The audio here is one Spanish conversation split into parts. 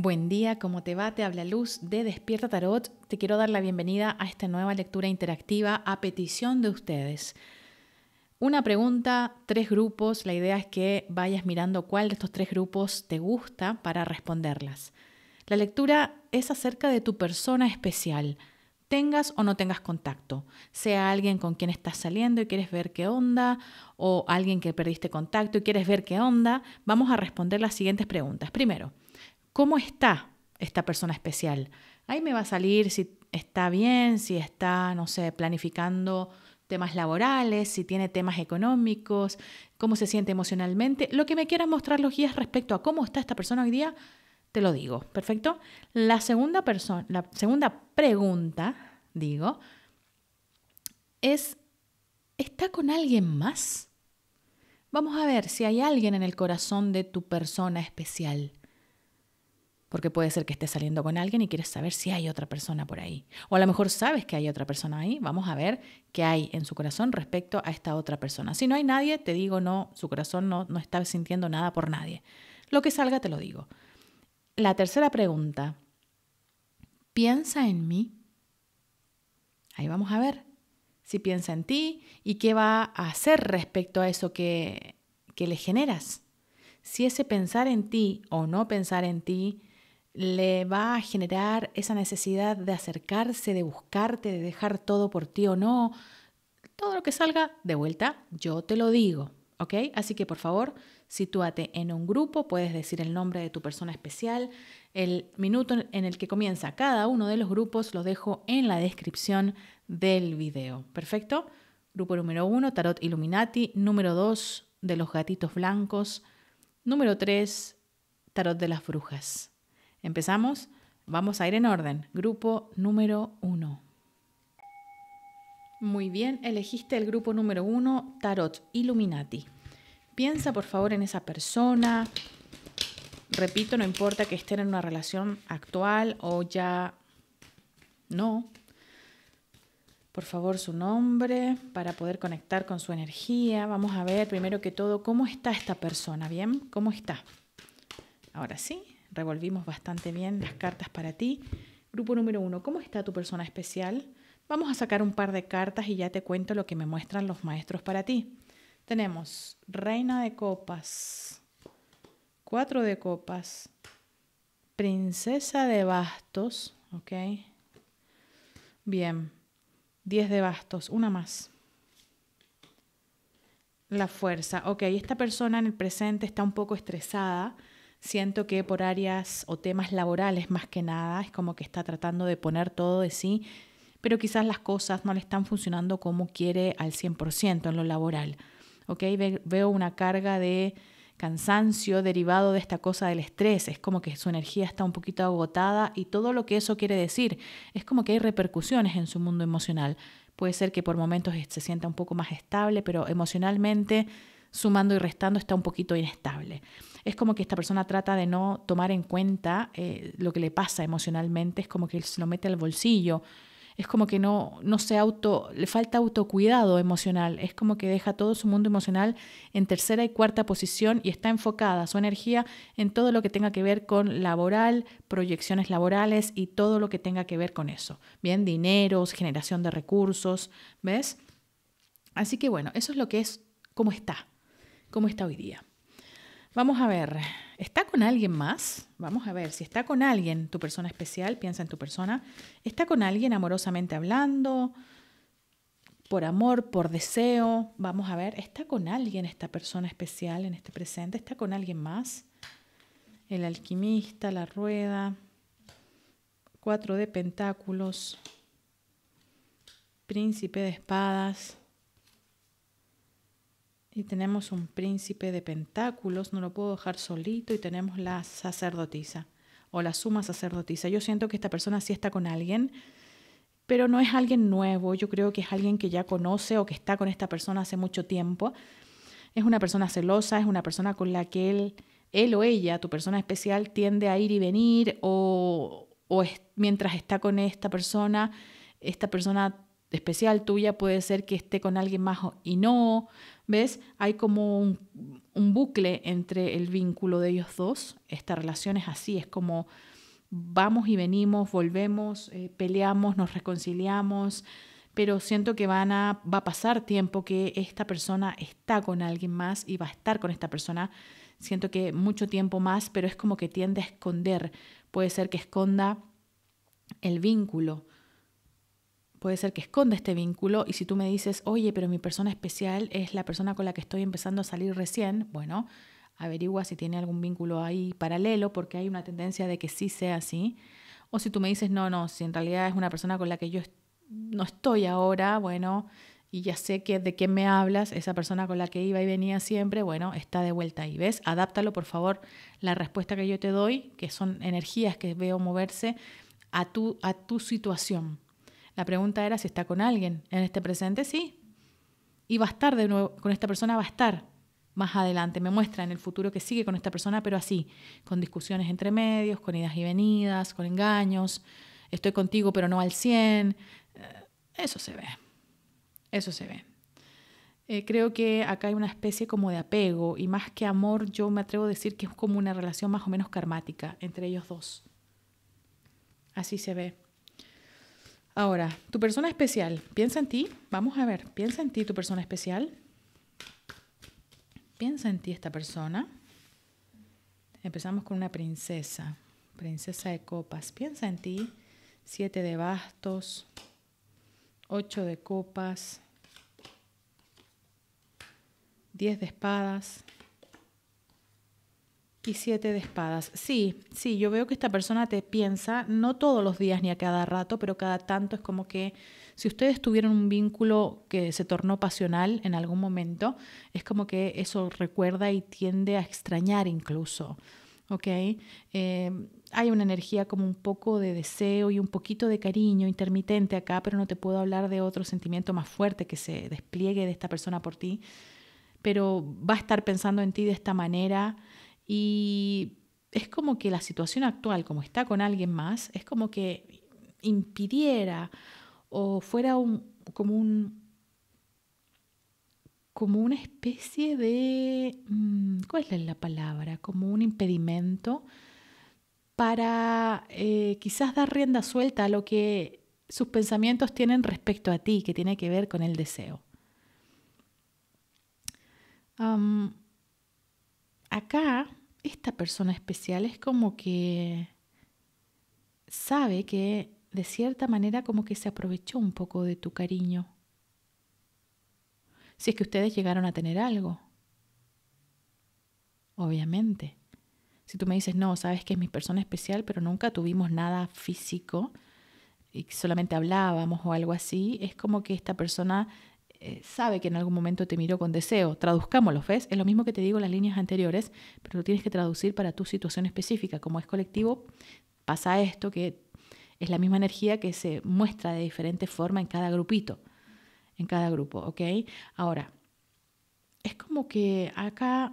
Buen día, ¿cómo te va? Te habla Luz de Despierta Tarot. Te quiero dar la bienvenida a esta nueva lectura interactiva a petición de ustedes. Una pregunta, tres grupos. La idea es que vayas mirando cuál de estos tres grupos te gusta para responderlas. La lectura es acerca de tu persona especial, tengas o no tengas contacto, sea alguien con quien estás saliendo y quieres ver qué onda, o alguien que perdiste contacto y quieres ver qué onda, vamos a responder las siguientes preguntas. Primero, ¿Cómo está esta persona especial? Ahí me va a salir si está bien, si está, no sé, planificando temas laborales, si tiene temas económicos, cómo se siente emocionalmente. Lo que me quieran mostrar los guías respecto a cómo está esta persona hoy día, te lo digo, ¿perfecto? La segunda, la segunda pregunta, digo, es, ¿está con alguien más? Vamos a ver si hay alguien en el corazón de tu persona especial. Porque puede ser que estés saliendo con alguien y quieres saber si hay otra persona por ahí. O a lo mejor sabes que hay otra persona ahí. Vamos a ver qué hay en su corazón respecto a esta otra persona. Si no hay nadie, te digo no, su corazón no, está sintiendo nada por nadie. Lo que salga te lo digo. La tercera pregunta. ¿Piensa en mí? Ahí vamos a ver si piensa en ti y qué va a hacer respecto a eso que, que le generas. Si ese pensar en ti o no pensar en ti le va a generar esa necesidad de acercarse, de buscarte, de dejar todo por ti o no. Todo lo que salga de vuelta, yo te lo digo, ¿ok? Así que por favor, sitúate en un grupo, puedes decir el nombre de tu persona especial, el minuto en el que comienza cada uno de los grupos lo dejo en la descripción del video, ¿perfecto? Grupo número uno, Tarot Illuminati, número dos, de los gatitos blancos, número tres, Tarot de las Brujas. Empezamos, vamos a ir en orden. Grupo número uno. Muy bien, elegiste el grupo número uno, Tarot Illuminati. Piensa por favor en esa persona. Repito, no importa que estén en una relación actual o ya no. Por favor, su nombre para poder conectar con su energía. Vamos a ver primero que todo cómo está esta persona, ¿bien? ¿Cómo está? Ahora sí, revolvimos bastante bien las cartas para ti. Grupo número uno, ¿cómo está tu persona especial? Vamos a sacar un par de cartas y ya te cuento lo que me muestran los maestros para ti. Tenemos Reina de Copas, Cuatro de Copas, Princesa de Bastos, ¿ok? Bien, Diez de Bastos, una más. La fuerza, ok, esta persona en el presente está un poco estresada Siento que por áreas o temas laborales más que nada, es como que está tratando de poner todo de sí, pero quizás las cosas no le están funcionando como quiere al 100% en lo laboral. ¿Ok? veo una carga de cansancio derivado de esta cosa del estrés, es como que su energía está un poquito agotada y todo lo que eso quiere decir, es como que hay repercusiones en su mundo emocional. Puede ser que por momentos se sienta un poco más estable, pero emocionalmente sumando y restando está un poquito inestable. Es como que esta persona trata de no tomar en cuenta eh, lo que le pasa emocionalmente, es como que se lo mete al bolsillo, es como que no, no se auto, le falta autocuidado emocional, es como que deja todo su mundo emocional en tercera y cuarta posición y está enfocada su energía en todo lo que tenga que ver con laboral, proyecciones laborales y todo lo que tenga que ver con eso. Bien, dineros, generación de recursos, ¿ves? Así que bueno, eso es lo que es, cómo está ¿Cómo está hoy día. Vamos a ver, ¿está con alguien más? Vamos a ver, si está con alguien, tu persona especial, piensa en tu persona, ¿está con alguien amorosamente hablando? por amor, por deseo. Vamos a ver, ¿está con alguien esta persona especial en este presente? ¿Está con alguien más? El alquimista, la rueda, cuatro de pentáculos, príncipe de espadas. Y tenemos un príncipe de pentáculos, no lo puedo dejar solito, y tenemos la sacerdotisa o la suma sacerdotisa. Yo siento que esta persona sí está con alguien, pero no es alguien nuevo, yo creo que es alguien que ya conoce o que está con esta persona hace mucho tiempo. Es una persona celosa, es una persona con la que él, él o ella, tu persona especial, tiende a ir y venir o, mientras está con esta persona, esta persona especial tuya puede ser que esté con alguien más y no, ¿ves? Hay como un, bucle entre el vínculo de ellos dos, esta relación es así, es como vamos y venimos, volvemos, eh, peleamos, nos reconciliamos, pero siento que van a, va a pasar tiempo que esta persona está con alguien más y va a estar con esta persona, siento que mucho tiempo más, pero es como que tiende a esconder, puede ser que esconda el vínculo, puede ser que esconda este vínculo y si tú me dices, oye, pero mi persona especial es la persona con la que estoy empezando a salir recién, bueno, averigua si tiene algún vínculo ahí paralelo porque hay una tendencia de que sí sea así. O si tú me dices, no, no, si en realidad es una persona con la que yo no estoy ahora, bueno, y ya sé que de qué me hablas, esa persona con la que iba y venía siempre, bueno, está de vuelta ahí, ¿ves? Adáptalo, por favor, la respuesta que yo te doy, que son energías que veo moverse, a tu, a tu situación, la pregunta era si está con alguien. En este presente sí. Y va a estar de nuevo, con esta persona va a estar más adelante. Me muestra en el futuro que sigue con esta persona, pero así, con discusiones entre medios, con idas y venidas, con engaños. Estoy contigo, pero no al 100. Eh, eso se ve. Eso se ve. Eh, creo que acá hay una especie como de apego y más que amor, yo me atrevo a decir que es como una relación más o menos karmática entre ellos dos. Así se ve. Ahora, tu persona especial, piensa en ti, vamos a ver, piensa en ti tu persona especial. Piensa en ti esta persona. Empezamos con una princesa, princesa de copas. Piensa en ti, siete de bastos, ocho de copas, diez de espadas. Y siete de espadas. Sí, sí, yo veo que esta persona te piensa, no todos los días ni a cada rato, pero cada tanto es como que si ustedes tuvieron un vínculo que se tornó pasional en algún momento, es como que eso recuerda y tiende a extrañar incluso. ¿ok? Eh, hay una energía como un poco de deseo y un poquito de cariño intermitente acá, pero no te puedo hablar de otro sentimiento más fuerte que se despliegue de esta persona por ti, pero va a estar pensando en ti de esta manera y es como que la situación actual, como está con alguien más, es como que impidiera o fuera como como una especie de, mm, ¿cuál es la palabra? Como un impedimento para eh, quizás dar rienda suelta a lo que sus pensamientos tienen respecto a ti, que tiene que ver con el deseo acá esta persona especial es como que sabe que de cierta manera como que se aprovechó un poco de tu cariño. Si es que ustedes llegaron a tener algo. Obviamente. Si tú me dices, no, sabes que es mi persona especial, pero nunca tuvimos nada físico y solamente hablábamos o algo así, es como que esta persona eh, sabe que en algún momento te miró con deseo. Traduzcámoslo, ¿ves? Es lo mismo que te digo en las líneas anteriores, pero lo tienes que traducir para tu situación específica. Como es colectivo, pasa esto que es la misma energía que se muestra de diferente forma en cada grupito, en cada grupo, ¿ok? Ahora, es como que acá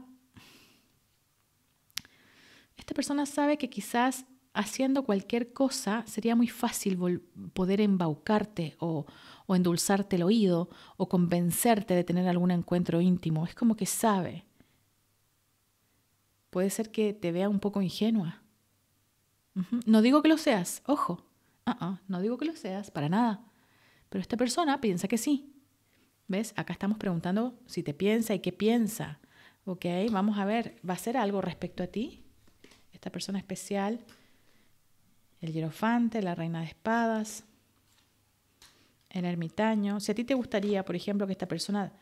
esta persona sabe que quizás haciendo cualquier cosa sería muy fácil poder embaucarte o, o endulzarte el oído o convencerte de tener algún encuentro íntimo. Es como que sabe. Puede ser que te vea un poco ingenua. No digo que lo seas, ojo. Uh-uh. no digo que lo seas, para nada. Pero esta persona piensa que sí. ¿Ves? Acá estamos preguntando si te piensa y qué piensa. Ok, vamos a ver, ¿va a ser algo respecto a ti? Esta persona especial, el hierofante, la reina de espadas el ermitaño, si a ti te gustaría, por ejemplo, que esta persona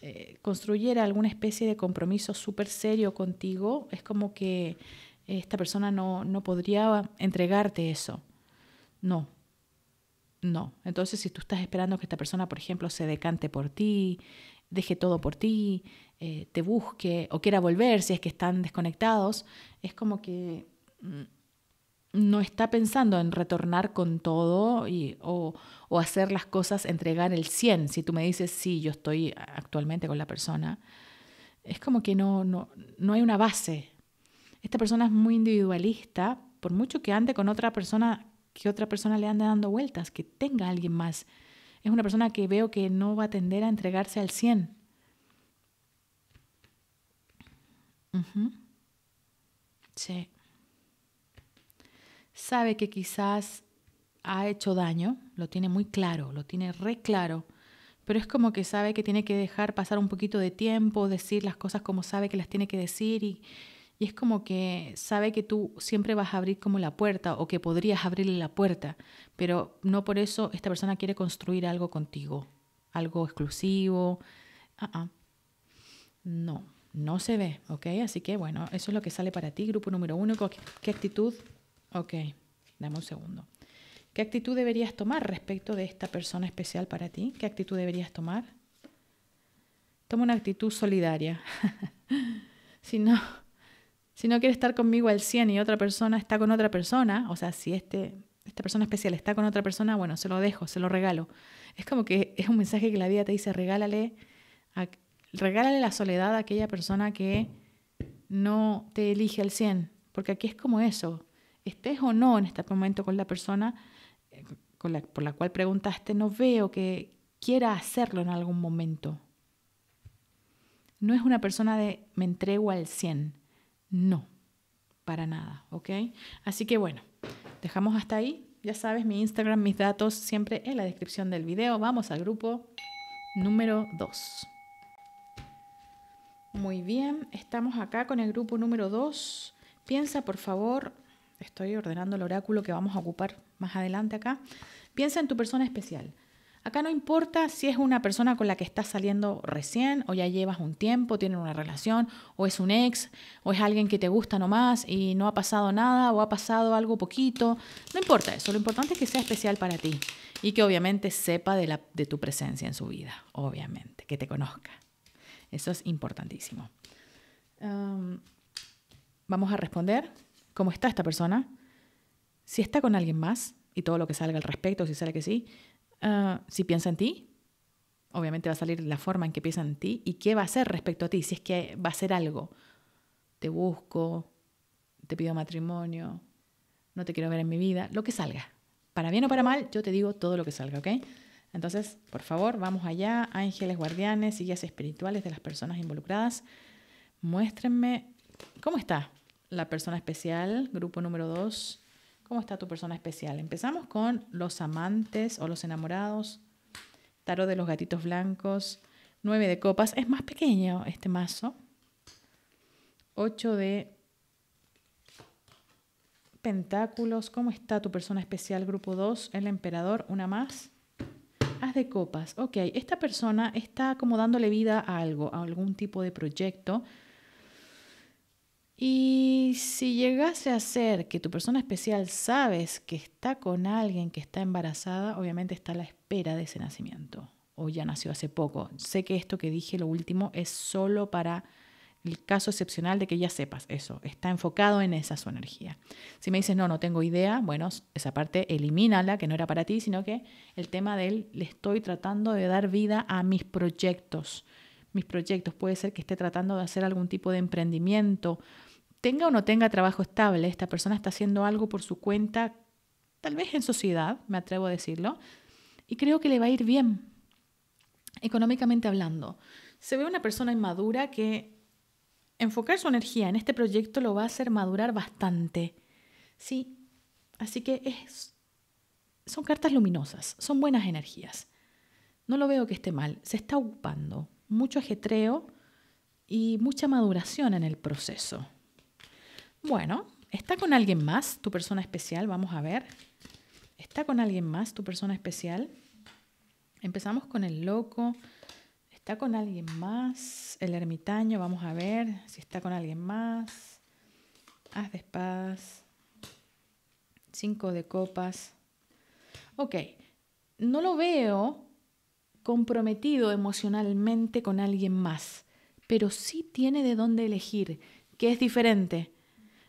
eh, construyera alguna especie de compromiso súper serio contigo, es como que esta persona no, no podría entregarte eso. No, no. Entonces, si tú estás esperando que esta persona, por ejemplo, se decante por ti, deje todo por ti, eh, te busque o quiera volver si es que están desconectados, es como que mm, no está pensando en retornar con todo o, hacer las cosas, entregar el 100. Si tú me dices, sí, yo estoy actualmente con la persona, es como que no, no, hay una base. Esta persona es muy individualista, por mucho que ande con otra persona, que otra persona le ande dando vueltas, que tenga a alguien más. Es una persona que veo que no va a tender a entregarse al 100. Sí sabe que quizás ha hecho daño, lo tiene muy claro, lo tiene re claro, pero es como que sabe que tiene que dejar pasar un poquito de tiempo, decir las cosas como sabe que las tiene que decir y, es como que sabe que tú siempre vas a abrir como la puerta o que podrías abrirle la puerta, pero no por eso esta persona quiere construir algo contigo, algo exclusivo. Ah, ah. No, no se ve, ¿ok? Así que bueno, eso es lo que sale para ti, grupo número uno. ¿Qué actitud Ok, dame un segundo. ¿Qué actitud deberías tomar respecto de esta persona especial para ti? ¿Qué actitud deberías tomar? Toma una actitud solidaria. si no, si no quiere estar conmigo al 100 y otra persona está con otra persona, o sea, si este, esta persona especial está con otra persona, bueno, se lo dejo, se lo regalo. Es como que es un mensaje que la vida te dice, regálale, regálale la soledad a aquella persona que no te elige al 100, porque aquí es como eso estés o no en este momento con la persona eh, por la cual preguntaste, no veo que quiera hacerlo en algún momento. No es una persona de me entrego al 100, no, para nada, ¿ok? Así que bueno, dejamos hasta ahí. Ya sabes, mi Instagram, mis datos siempre en la descripción del video. Vamos al grupo número 2. Muy bien, estamos acá con el grupo número 2. Piensa por favor estoy ordenando el oráculo que vamos a ocupar más adelante acá. Piensa en tu persona especial. Acá no importa si es una persona con la que estás saliendo recién o ya llevas un tiempo, tienen una relación, o es un ex, o es alguien que te gusta nomás y no ha pasado nada, o ha pasado algo poquito. No importa eso, lo importante es que sea especial para ti y que obviamente sepa de, tu presencia en su vida, obviamente, que te conozca. Eso es importantísimo. vamos a responder cómo está esta persona, si está con alguien más y todo lo que salga al respecto, si sale que sí, ah, si piensa en ti, obviamente va a salir la forma en que piensa en ti y qué va a hacer respecto a ti, si es que va a ser algo. Te busco, te pido matrimonio, no te quiero ver en mi vida, lo que salga. Para bien o para mal, yo te digo todo lo que salga, ¿ok? Entonces, por favor, vamos allá, ángeles, guardianes y guías espirituales de las personas involucradas. Muéstrenme cómo está, la persona especial, grupo número 2. ¿Cómo está tu persona especial? Empezamos con los amantes o los enamorados, tarot de los gatitos blancos, 9 de copas, es más pequeño este mazo, 8 de pentáculos, ¿cómo está tu persona especial? Grupo 2, el emperador, una más. Haz de copas, ok, esta persona está como dándole vida a algo, a algún tipo de proyecto y si llegase a ser que tu persona especial sabes que está con alguien que está embarazada, obviamente está a la espera de ese nacimiento o ya nació hace poco. Sé que esto que dije lo último es solo para el caso excepcional de que ya sepas eso, está enfocado en esa su energía. Si me dices, no, no tengo idea, bueno, esa parte elimínala, que no era para ti, sino que el tema de él le estoy tratando de dar vida a mis proyectos, mis proyectos, puede ser que esté tratando de hacer algún tipo de emprendimiento. Tenga o no tenga trabajo estable, esta persona está haciendo algo por su cuenta, tal vez en sociedad, me atrevo a decirlo, y creo que le va a ir bien, económicamente hablando. Se ve una persona inmadura que enfocar su energía en este proyecto lo va a hacer madurar bastante. Sí, así que es, son cartas luminosas, son buenas energías. No lo veo que esté mal, se está ocupando, mucho ajetreo y mucha maduración en el proceso. Bueno, ¿está con alguien más tu persona especial? Vamos a ver. ¿Está con alguien más tu persona especial? Empezamos con el loco. ¿Está con alguien más? El ermitaño, vamos a ver si está con alguien más. Haz de espadas. Cinco de copas. Ok, no lo veo comprometido emocionalmente con alguien más, pero sí tiene de dónde elegir, que es diferente.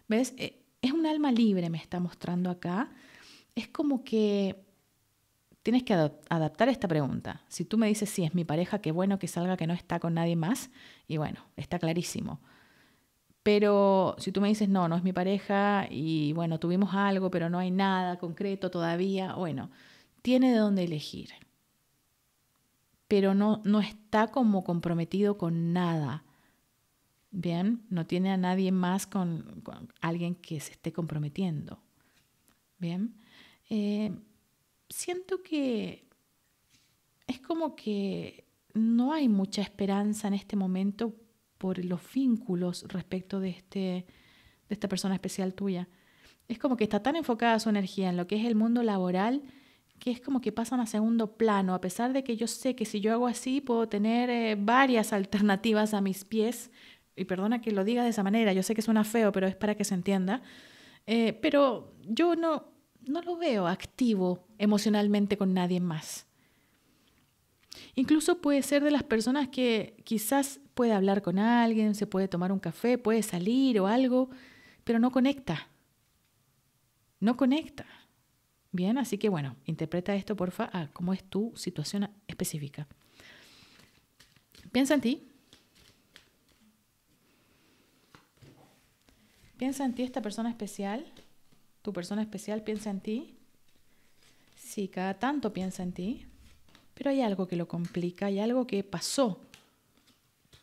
¿Ves? Eh, es un alma libre, me está mostrando acá. Es como que tienes que adaptar esta pregunta. Si tú me dices, sí, es mi pareja, qué bueno que salga que no está con nadie más, y bueno, está clarísimo. Pero si tú me dices, no, no es mi pareja, y bueno, tuvimos algo, pero no hay nada concreto todavía, bueno, tiene de dónde elegir pero no, está como comprometido con nada. Bien, no tiene a nadie más con, alguien que se esté comprometiendo. Bien, eh, siento que es como que no hay mucha esperanza en este momento por los vínculos respecto este, de esta persona especial tuya. Es como que está tan enfocada su energía en lo que es el mundo laboral que es como que pasan a segundo plano, a pesar de que yo sé que si yo hago así puedo tener eh, varias alternativas a mis pies, y perdona que lo diga de esa manera, yo sé que suena feo, pero es para que se entienda, eh, pero yo no, no lo veo activo emocionalmente con nadie más. Incluso puede ser de las personas que quizás puede hablar con alguien, se puede tomar un café, puede salir o algo, pero no conecta. No conecta. Bien, así que bueno, interpreta esto porfa a cómo es tu situación específica. Piensa en ti. Piensa en ti esta persona especial. Tu persona especial piensa en ti. Sí, cada tanto piensa en ti. Pero hay algo que lo complica, hay algo que pasó.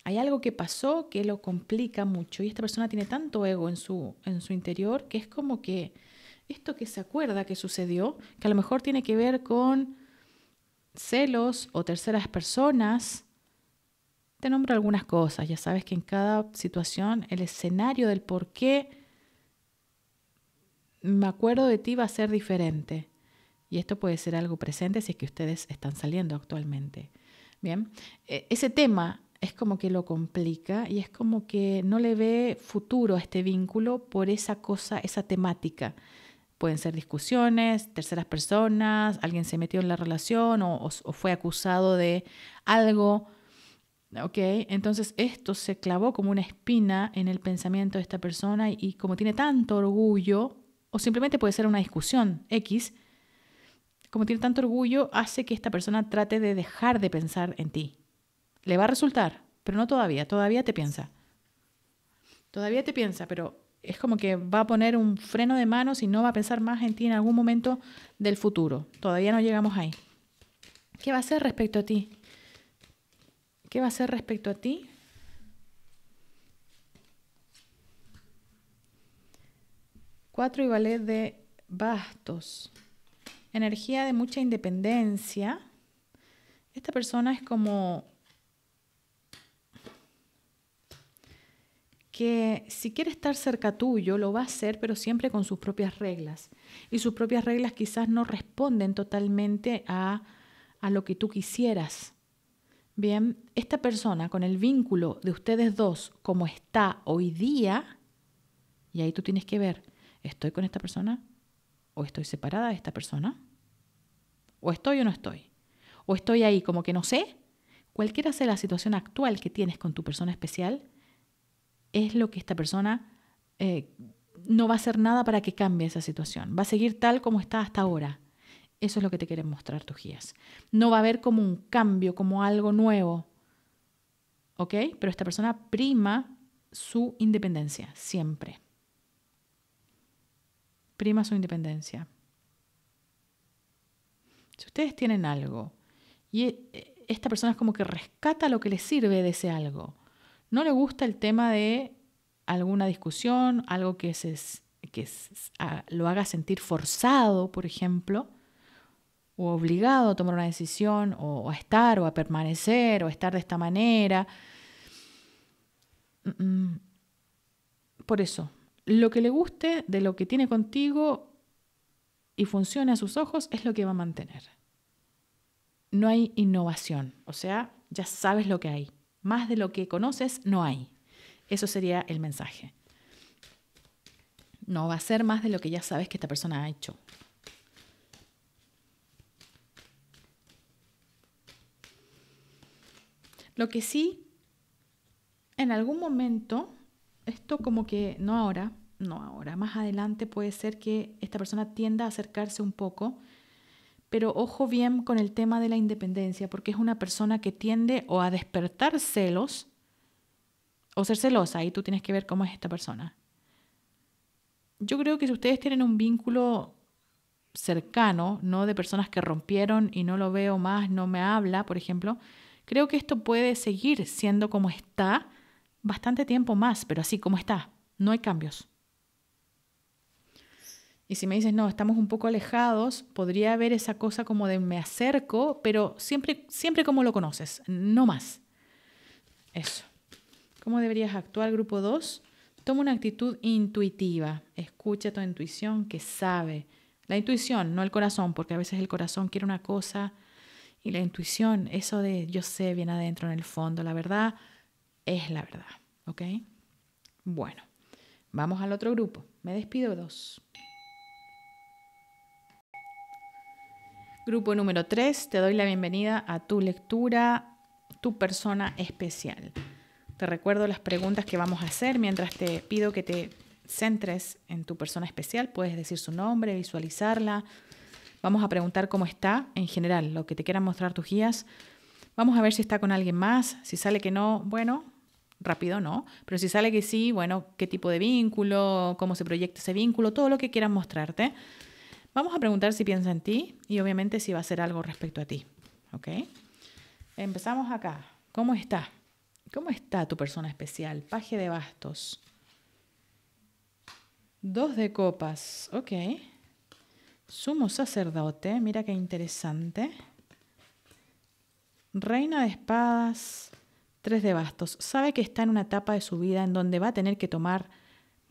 Hay algo que pasó que lo complica mucho. Y esta persona tiene tanto ego en su, en su interior que es como que esto que se acuerda que sucedió, que a lo mejor tiene que ver con celos o terceras personas, te nombro algunas cosas. Ya sabes que en cada situación el escenario del por qué me acuerdo de ti va a ser diferente. Y esto puede ser algo presente si es que ustedes están saliendo actualmente. Bien, e, ese tema es como que lo complica y es como que no le ve futuro a este vínculo por esa cosa, esa temática. Pueden ser discusiones, terceras personas, alguien se metió en la relación o, fue acusado de algo. Okay. Entonces esto se clavó como una espina en el pensamiento de esta persona y como tiene tanto orgullo, o simplemente puede ser una discusión X, como tiene tanto orgullo, hace que esta persona trate de dejar de pensar en ti. Le va a resultar, pero no todavía, todavía te piensa. Todavía te piensa, pero es como que va a poner un freno de manos y no va a pensar más en ti en algún momento del futuro. Todavía no llegamos ahí. ¿Qué va a hacer respecto a ti? ¿Qué va a hacer respecto a ti? Cuatro y de bastos. Energía de mucha independencia. Esta persona es como si quiere estar cerca tuyo, lo va a hacer, pero siempre con sus propias reglas. Y sus propias reglas quizás no responden totalmente a, a lo que tú quisieras. Bien, esta persona con el vínculo de ustedes dos como está hoy día, y ahí tú tienes que ver, ¿estoy con esta persona? ¿O estoy separada de esta persona? ¿O estoy o no estoy? ¿O estoy ahí como que no sé? Cualquiera sea la situación actual que tienes con tu persona especial, es lo que esta persona eh, no va a hacer nada para que cambie esa situación. Va a seguir tal como está hasta ahora. Eso es lo que te quieren mostrar tus guías. No va a haber como un cambio, como algo nuevo. ¿Ok? Pero esta persona prima su independencia, siempre. Prima su independencia. Si ustedes tienen algo y eh, esta persona es como que rescata lo que les sirve de ese algo no le gusta el tema de alguna discusión, algo que, que lo haga sentir forzado, por ejemplo, o obligado a tomar una decisión, o, a estar, o a permanecer, o a estar de esta manera. Mm, mm. Por eso, lo que le guste de lo que tiene contigo y funcione a sus ojos es lo que va a mantener. No hay innovación, o sea, ya sabes lo que hay. Más de lo que conoces no hay. Eso sería el mensaje. No va a ser más de lo que ya sabes que esta persona ha hecho. Lo que sí, en algún momento, esto como que no ahora, no ahora, más adelante puede ser que esta persona tienda a acercarse un poco pero ojo bien con el tema de la independencia, porque es una persona que tiende o a despertar celos o ser celosa, y tú tienes que ver cómo es esta persona. Yo creo que si ustedes tienen un vínculo cercano, no de personas que rompieron y no lo veo más, no me habla, por ejemplo, creo que esto puede seguir siendo como está bastante tiempo más, pero así como está, no hay cambios. Y si me dices, no, estamos un poco alejados, podría haber esa cosa como de me acerco, pero siempre, siempre como lo conoces, no más. Eso. ¿Cómo deberías actuar, grupo 2? Toma una actitud intuitiva. Escucha tu intuición que sabe. La intuición, no el corazón, porque a veces el corazón quiere una cosa y la intuición, eso de yo sé bien adentro en el fondo, la verdad es la verdad. ¿Ok? Bueno, vamos al otro grupo. Me despido dos. Grupo número 3, te doy la bienvenida a tu lectura, tu persona especial. Te recuerdo las preguntas que vamos a hacer mientras te pido que te centres en tu persona especial. Puedes decir su nombre, visualizarla. Vamos a preguntar cómo está en general, lo que te quieran mostrar tus guías. Vamos a ver si está con alguien más. Si sale que no, bueno, rápido no. Pero si sale que sí, bueno, qué tipo de vínculo, cómo se proyecta ese vínculo, todo lo que quieran mostrarte. Vamos a preguntar si piensa en ti y obviamente si va a hacer algo respecto a ti. ¿Ok? Empezamos acá. ¿Cómo está? ¿Cómo está tu persona especial? Paje de bastos. Dos de copas. Ok. Sumo sacerdote. Mira qué interesante. Reina de espadas. Tres de bastos. Sabe que está en una etapa de su vida en donde va a tener que tomar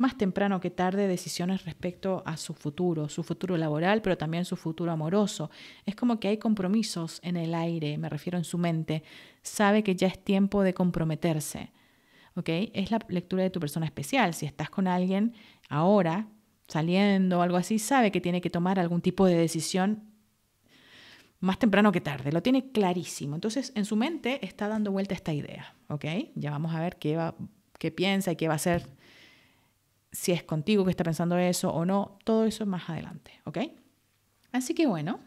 más temprano que tarde decisiones respecto a su futuro, su futuro laboral, pero también su futuro amoroso. Es como que hay compromisos en el aire, me refiero en su mente. Sabe que ya es tiempo de comprometerse. ¿Ok? Es la lectura de tu persona especial. Si estás con alguien ahora, saliendo o algo así, sabe que tiene que tomar algún tipo de decisión más temprano que tarde, lo tiene clarísimo. Entonces, en su mente está dando vuelta esta idea, ¿ok? Ya vamos a ver qué, qué piensa y qué va a hacer si es contigo que está pensando eso o no, todo eso es más adelante, ¿ok? Así que bueno,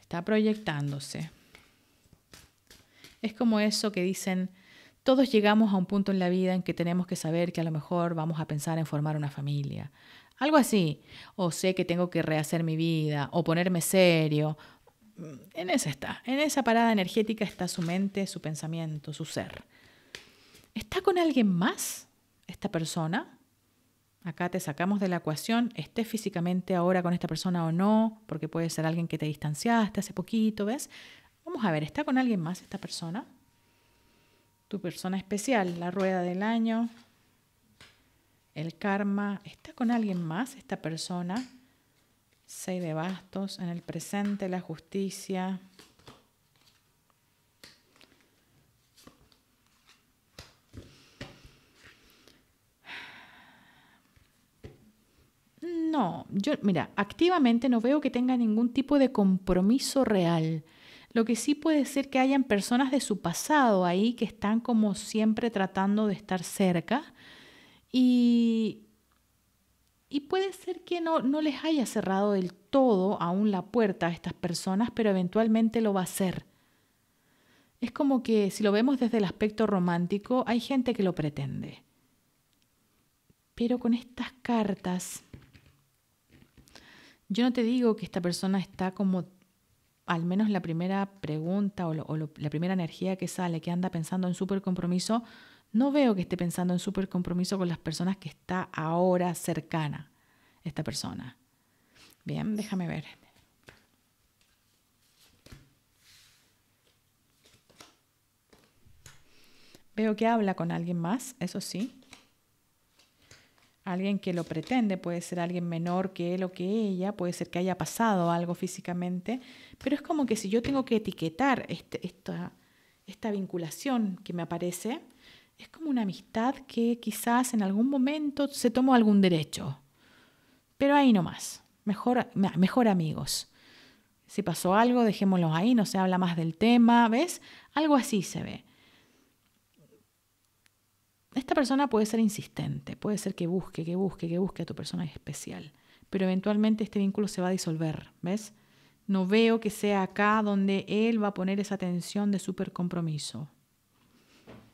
está proyectándose. Es como eso que dicen, todos llegamos a un punto en la vida en que tenemos que saber que a lo mejor vamos a pensar en formar una familia. Algo así. O sé que tengo que rehacer mi vida, o ponerme serio. Mm, en esa está. En esa parada energética está su mente, su pensamiento, su ser. ¿Está con alguien más esta persona? Acá te sacamos de la ecuación, estés físicamente ahora con esta persona o no, porque puede ser alguien que te distanciaste hace poquito, ¿ves? Vamos a ver, ¿está con alguien más esta persona? Tu persona especial, la rueda del año, el karma, ¿está con alguien más esta persona? Seis de bastos, en el presente la justicia, No, yo, mira, activamente no veo que tenga ningún tipo de compromiso real. Lo que sí puede ser que hayan personas de su pasado ahí que están como siempre tratando de estar cerca y, y puede ser que no, no les haya cerrado del todo aún la puerta a estas personas, pero eventualmente lo va a hacer. Es como que si lo vemos desde el aspecto romántico, hay gente que lo pretende. Pero con estas cartas yo no te digo que esta persona está como, al menos la primera pregunta o, la primera energía que sale, que anda pensando en súper compromiso, no veo que esté pensando en súper compromiso con las personas que está ahora cercana esta persona. Bien, déjame ver. Veo que habla con alguien más, eso sí. Alguien que lo pretende puede ser alguien menor que él o que ella, puede ser que haya pasado algo físicamente, pero es como que si yo tengo que etiquetar este, esta, esta vinculación que me aparece, es como una amistad que quizás en algún momento se tomó algún derecho, pero ahí nomás, mejor, mejor amigos. Si pasó algo, dejémoslo ahí, no se habla más del tema, ¿ves? Algo así se ve persona puede ser insistente, puede ser que busque, que busque, que busque a tu persona especial, pero eventualmente este vínculo se va a disolver, ¿ves? No veo que sea acá donde él va a poner esa tensión de súper compromiso.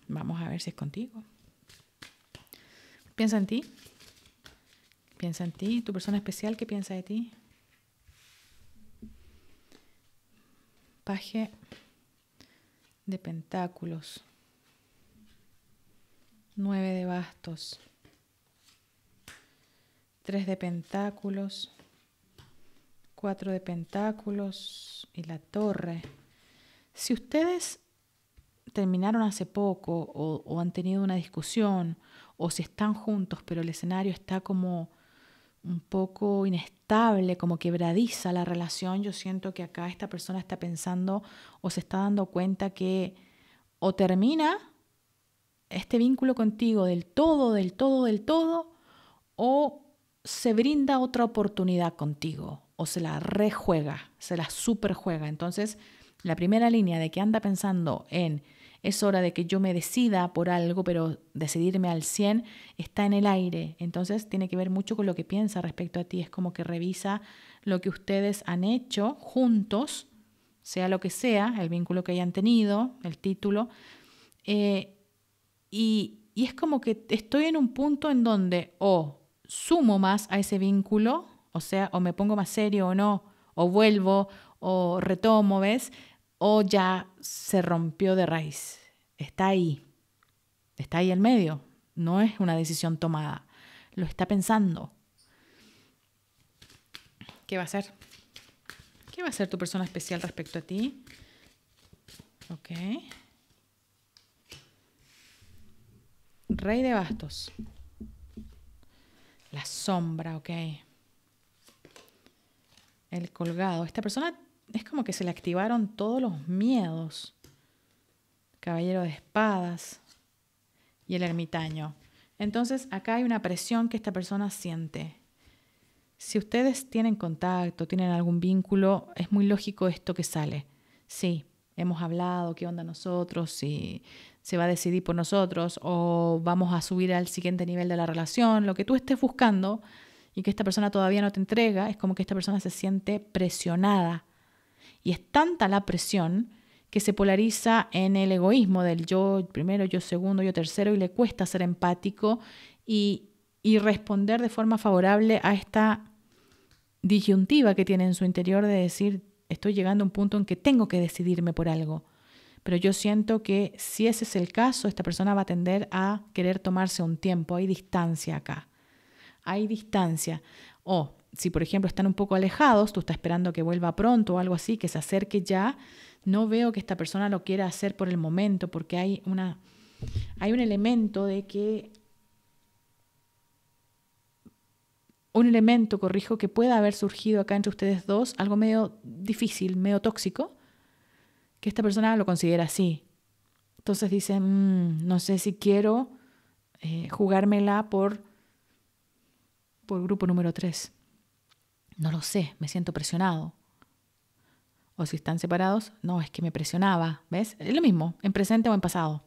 Vamos a ver si es contigo. Piensa en ti. Piensa en ti. Tu persona especial, ¿qué piensa de ti? Paje de Pentáculos. 9 de bastos, 3 de pentáculos, 4 de pentáculos y la torre. Si ustedes terminaron hace poco o, o, han tenido una discusión o si están juntos pero el escenario está como un poco inestable, como quebradiza la relación, yo siento que acá esta persona está pensando o se está dando cuenta que o termina este vínculo contigo del todo, del todo, del todo, o se brinda otra oportunidad contigo, o se la rejuega, se la superjuega. Entonces, la primera línea de que anda pensando en es hora de que yo me decida por algo, pero decidirme al 100 está en el aire. Entonces tiene que ver mucho con lo que piensa respecto a ti. Es como que revisa lo que ustedes han hecho juntos, sea lo que sea, el vínculo que hayan tenido, el título, eh, y, es como que estoy en un punto en donde o sumo más a ese vínculo, o sea, o me pongo más serio o no, o vuelvo, o retomo, ¿ves? O ya se rompió de raíz. Está ahí. Está ahí en medio. No es una decisión tomada. Lo está pensando. ¿Qué va a hacer? ¿Qué va a ser tu persona especial respecto a ti? Ok. Rey de bastos. La sombra, ok. El colgado. Esta persona es como que se le activaron todos los miedos. Caballero de espadas y el ermitaño. Entonces acá hay una presión que esta persona siente. Si ustedes tienen contacto, tienen algún vínculo, es muy lógico esto que sale. Sí, hemos hablado, qué onda nosotros, y se va a decidir por nosotros o vamos a subir al siguiente nivel de la relación, lo que tú estés buscando y que esta persona todavía no te entrega, es como que esta persona se siente presionada. Y es tanta la presión que se polariza en el egoísmo del yo primero, yo segundo, yo tercero, y le cuesta ser empático y, y responder de forma favorable a esta disyuntiva que tiene en su interior de decir, estoy llegando a un punto en que tengo que decidirme por algo pero yo siento que si ese es el caso, esta persona va a tender a querer tomarse un tiempo. Hay distancia acá. Hay distancia. O si, por ejemplo, están un poco alejados, tú estás esperando que vuelva pronto o algo así, que se acerque ya, no veo que esta persona lo quiera hacer por el momento porque hay, una, hay un elemento de que un elemento, corrijo, que pueda haber surgido acá entre ustedes dos, algo medio difícil, medio tóxico, que esta persona lo considera así. Entonces dice, mm, no sé si quiero eh, jugármela por, por grupo número 3. No lo sé, me siento presionado. O si están separados, no, es que me presionaba, ¿ves? Es lo mismo, en presente o en pasado.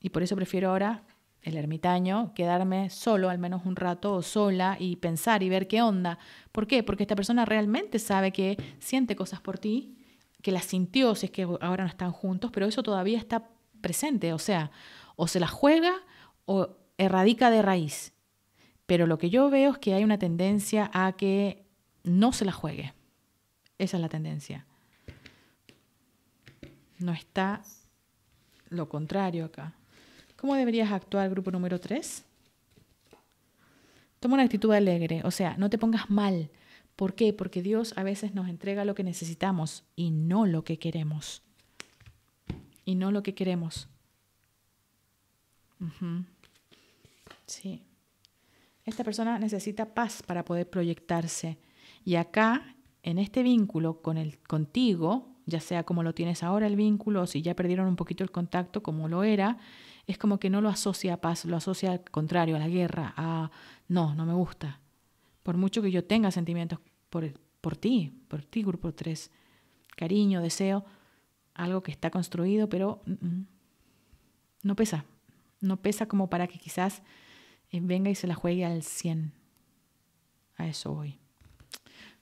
Y por eso prefiero ahora, el ermitaño, quedarme solo al menos un rato o sola y pensar y ver qué onda. ¿Por qué? Porque esta persona realmente sabe que siente cosas por ti que las sintió, si es que ahora no están juntos, pero eso todavía está presente, o sea, o se la juega o erradica de raíz. Pero lo que yo veo es que hay una tendencia a que no se la juegue. Esa es la tendencia. No está lo contrario acá. ¿Cómo deberías actuar, grupo número 3? Toma una actitud alegre, o sea, no te pongas mal, ¿Por qué? Porque Dios a veces nos entrega lo que necesitamos y no lo que queremos. Y no lo que queremos. Sí. Esta persona necesita paz para poder proyectarse. Y acá, en este vínculo con el, contigo, ya sea como lo tienes ahora el vínculo, o si ya perdieron un poquito el contacto como lo era, es como que no lo asocia a paz, lo asocia al contrario, a la guerra, a no, no me gusta. Por mucho que yo tenga sentimientos por, ti, por ti, grupo 3. Cariño, deseo, algo que está construido, pero mm, mm, no pesa. No pesa como para que quizás eh, venga y se la juegue al 100. A eso voy.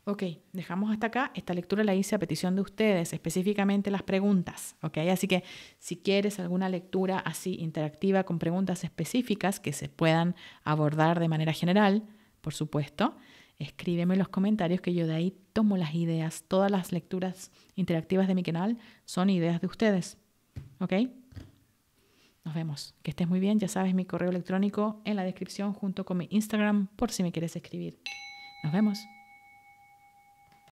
Ok, dejamos hasta acá. Esta lectura la hice a petición de ustedes, específicamente las preguntas. Ok, así que si quieres alguna lectura así interactiva con preguntas específicas que se puedan abordar de manera general, por supuesto, escríbeme en los comentarios que yo de ahí tomo las ideas. Todas las lecturas interactivas de mi canal son ideas de ustedes. ¿Ok? Nos vemos. Que estés muy bien. Ya sabes mi correo electrónico en la descripción junto con mi Instagram por si me quieres escribir. Nos vemos.